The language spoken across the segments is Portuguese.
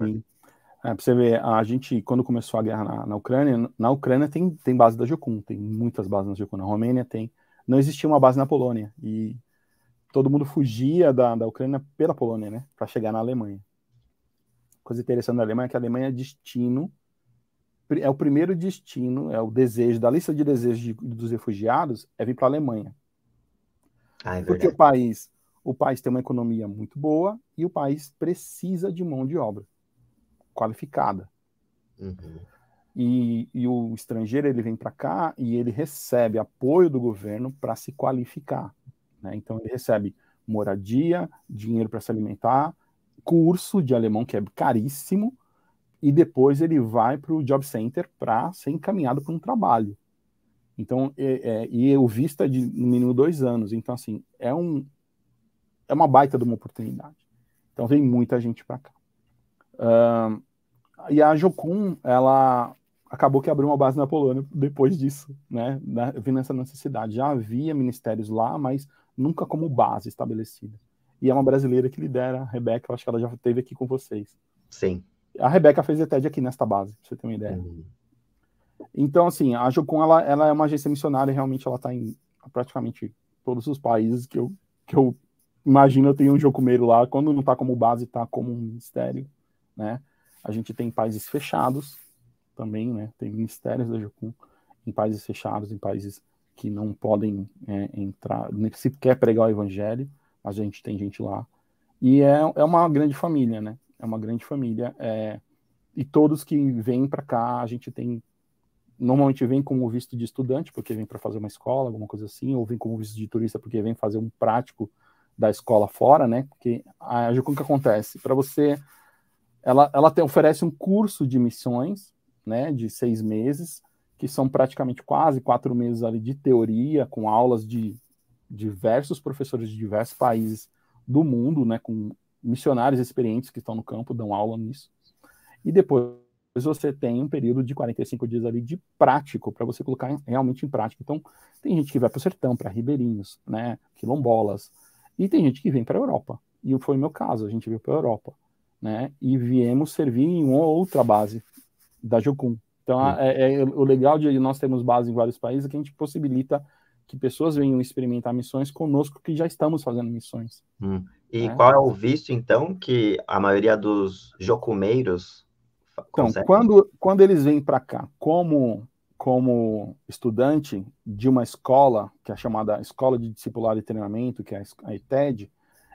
Né? Sim. É, pra você ver, a gente, quando começou a guerra na, na Ucrânia, na Ucrânia tem, tem base da Jocum, tem muitas bases na Jocum, na Romênia tem. Não existia uma base na Polônia, e todo mundo fugia da, da Ucrânia pela Polônia, né, para chegar na Alemanha. Coisa interessante da Alemanha é que a Alemanha é destino, é o primeiro destino, é o desejo, da lista de desejos de, dos refugiados, é vir para a Alemanha. Ah, é Porque o país, o país tem uma economia muito boa e o país precisa de mão de obra qualificada. Uhum. E, e, o estrangeiro ele vem para cá e ele recebe apoio do governo para se qualificar. Né? Então ele recebe moradia, dinheiro para se alimentar, curso de alemão que é caríssimo e depois ele vai para o job center para ser encaminhado para um trabalho. Então é, é, e o visto é de no mínimo dois anos. Então assim é um é uma baita de uma oportunidade. Então vem muita gente para cá. Uh, e a Jocum, ela acabou que abriu uma base na Polônia depois disso, né? Vindo essa necessidade. Já havia ministérios lá, mas nunca como base estabelecida. E é uma brasileira que lidera, a Rebeca, eu acho que ela já esteve aqui com vocês. Sim. A Rebeca fez até TED aqui nesta base, pra você ter uma ideia. Uhum. Então, assim, a Jocum, ela, ela, é uma agência missionária, realmente ela está em praticamente todos os países que eu, que eu imagino, eu tenho um Jocumeiro lá, quando não está como base, está como um ministério, né? A gente tem países fechados também, né? Tem ministérios da Jocum em países fechados, em países que não podem é, entrar, nem sequer pregar o evangelho, mas a gente tem gente lá. E é, é uma grande família, né? É uma grande família. É, e todos que vêm para cá, a gente tem. Normalmente vem como visto de estudante, porque vem para fazer uma escola, alguma coisa assim, ou vem como visto de turista, porque vem fazer um prático da escola fora, né? Porque a, o que acontece? Para você ela, ela te, oferece um curso de missões, né, de seis meses, que são praticamente quase quatro meses ali de teoria, com aulas de diversos professores de diversos países do mundo, né, com missionários experientes que estão no campo, dão aula nisso. E depois você tem um período de 45 dias ali de prático, para você colocar realmente em prática. Então, tem gente que vai para o sertão, para ribeirinhos, né, quilombolas, e tem gente que vem para a Europa. E foi o meu caso, a gente veio para a Europa né? E viemos servir em uma ou outra base da Jocum. Então, é, é, o legal de nós termos base em vários países é que a gente possibilita que pessoas venham experimentar missões conosco que já estamos fazendo missões. Hum. E né? qual é o visto, então, que a maioria dos jocumeiros então, consegue? Então, quando, quando eles vêm para cá como, como estudante de uma escola, que é chamada Escola de Discipulado e Treinamento, que é a ETED,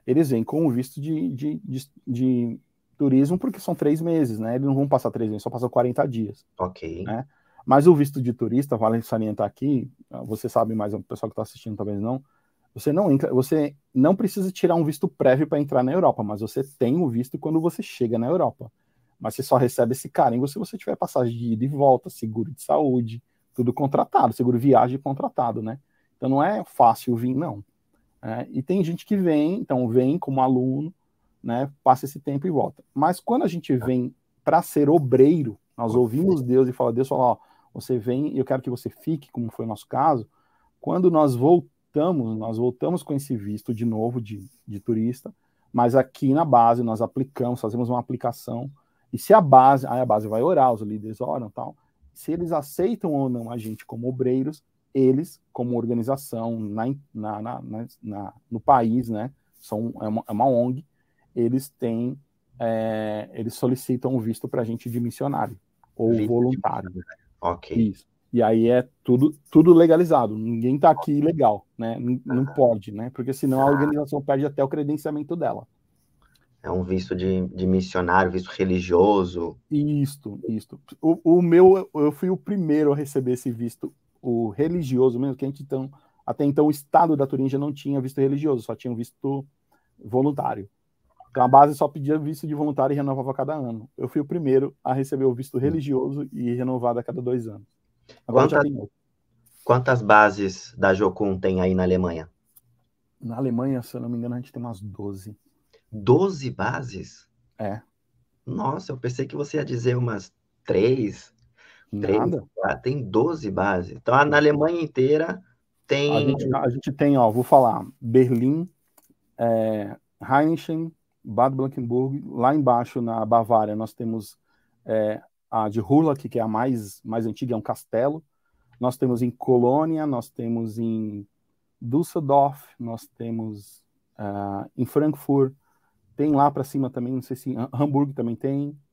eles vêm com o visto de, de, de, de turismo porque são três meses, né? Eles não vão passar três meses, só passam 40 dias. Ok. Né? Mas o visto de turista, vale salientar aqui, você sabe mais, o pessoal que está assistindo talvez não, você não entra, você não precisa tirar um visto prévio para entrar na Europa, mas você tem o visto quando você chega na Europa. Mas você só recebe esse carimbo se você tiver passagem de ida e volta, seguro de saúde, tudo contratado, seguro viagem contratado, né? Então não é fácil vir, não. É, e tem gente que vem, então vem como aluno, né, passa esse tempo e volta. Mas quando a gente vem para ser obreiro, nós ouvimos Deus e fala, Deus fala, ó, você vem e eu quero que você fique, como foi o nosso caso. Quando nós voltamos, nós voltamos com esse visto de novo de, de turista, mas aqui na base nós aplicamos, fazemos uma aplicação, e se a base, aí a base vai orar, os líderes oram tal, se eles aceitam ou não a gente como obreiros, eles, como organização na, na, na, na no país, né, são, é uma, é uma ONG, eles têm, é, eles solicitam o visto para gente de missionário ou voluntário. Missionário. Ok. Isso. E aí é tudo, tudo legalizado. Ninguém está aqui ilegal, né? N ah. Não pode, né? Porque senão a organização perde até o credenciamento dela. É um visto de, de missionário, visto religioso. Isto, isto. O, o, meu, eu fui o primeiro a receber esse visto, o religioso mesmo, que a gente então, até então o estado da Turingia não tinha visto religioso, só tinha um visto voluntário. Então a base só pedia visto de voluntário e renovava a cada ano. Eu fui o primeiro a receber o visto hum. religioso e renovado a cada dois anos. Agora já tem outro. Quantas bases da Jocum tem aí na Alemanha? Na Alemanha, se eu não me engano, a gente tem umas 12. 12 bases? É. Nossa, eu pensei que você ia dizer umas três. Nada. Três, ah, tem 12 bases. Então, na Alemanha inteira tem. A gente, a gente tem, ó, vou falar: Berlim, é, Heinchen, Bad Blankenburg. Lá embaixo, na Bavária, nós temos é, a de Hurlach, que é a mais, mais antiga, é um castelo. Nós temos em Colônia, nós temos em Düsseldorf, nós temos uh, em Frankfurt. Tem lá para cima também, não sei se Hamburgo também tem.